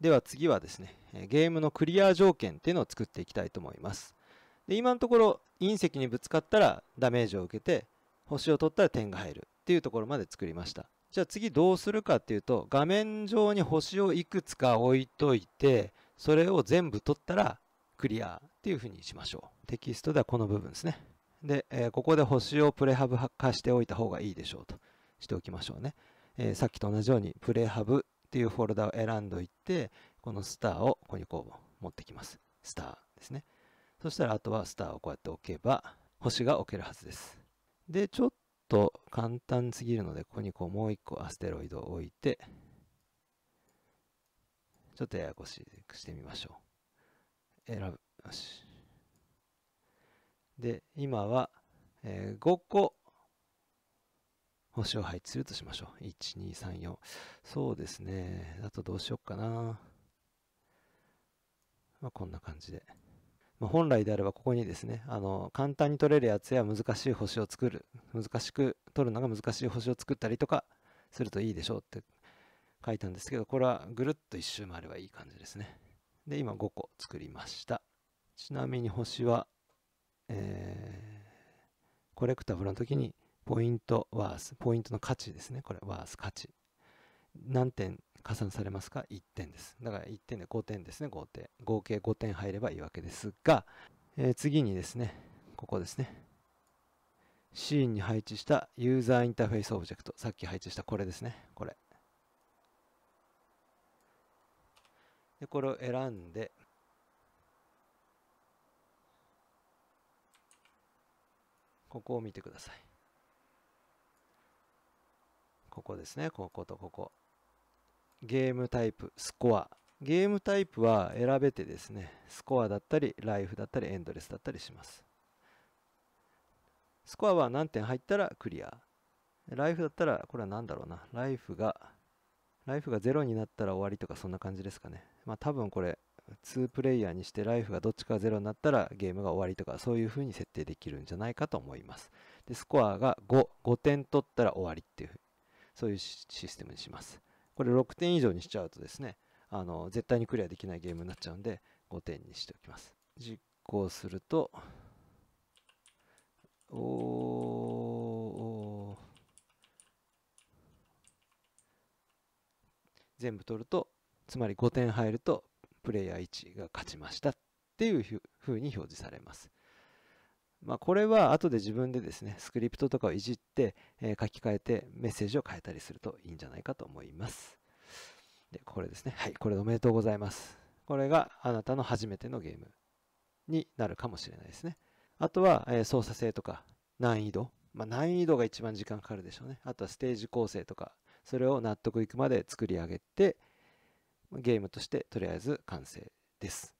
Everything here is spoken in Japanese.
では次はですね、ゲームのクリア条件っていうのを作っていきたいと思います。で今のところ隕石にぶつかったらダメージを受けて、星を取ったら点が入るっていうところまで作りました。じゃあ次どうするかっていうと、画面上に星をいくつか置いといて、それを全部取ったらクリアっていうふうにしましょう。テキストではこの部分ですね。で、えー、ここで星をプレハブ化しておいた方がいいでしょうとしておきましょうね。えー、さっきと同じようにプレハブっていうフォルダを選んどいて、このスターをここにこう持ってきます。スターですね。そしたらあとはスターをこうやって置けば、星が置けるはずです。で、ちょっと簡単すぎるので、ここにこうもう一個アステロイドを置いて、ちょっとややこしくしてみましょう。選ぶ。よし。で、今は、えー、5個星を配置するとしましょう。1、2、3、4。そうですね。あとどうしようかな。まあ、こんな感じで。まあ、本来であればここにですね、あの、簡単に取れるやつや難しい星を作る、難しく取るのが難しい星を作ったりとかするといいでしょうって書いたんですけど、これはぐるっと一周回ればいい感じですね。で、今5個作りました。ちなみに星は、えー、コレクタブルの時に、ポイントワース、ポイントの価値ですね。これ、ワース、価値。何点加算されますか ?1 点です。だから1点で5点ですね、合計。合計5点入ればいいわけですが、えー、次にですね、ここですね。シーンに配置したユーザーインターフェースオブジェクト。さっき配置したこれですね。これ。で、これを選んで、ここを見てください。ここですね。こことここ。ゲームタイプ、スコア。ゲームタイプは選べてですね、スコアだったり、ライフだったり、エンドレスだったりします。スコアは何点入ったらクリア。ライフだったら、これは何だろうな。ライフが、ライフが0になったら終わりとかそんな感じですかね。まあ多分これ、2プレイヤーにしてライフがどっちかが0になったらゲームが終わりとかそういう風に設定できるんじゃないかと思います。で、スコアが5、5点取ったら終わりっていうそういうシステムにします。これ6点以上にしちゃうとですね、あの、絶対にクリアできないゲームになっちゃうんで、5点にしておきます。実行すると、お全部取ると、つまり5点入ると、プレイヤー1が勝ちましたっていうふうに表示されます。まあ、これは後で自分でですね、スクリプトとかをいじって、えー、書き換えてメッセージを変えたりするといいんじゃないかと思います。で、これですね。はい、これおめでとうございます。これがあなたの初めてのゲームになるかもしれないですね。あとは、えー、操作性とか難易度。まあ、難易度が一番時間かかるでしょうね。あとはステージ構成とか、それを納得いくまで作り上げて、ゲームとしてとりあえず完成です。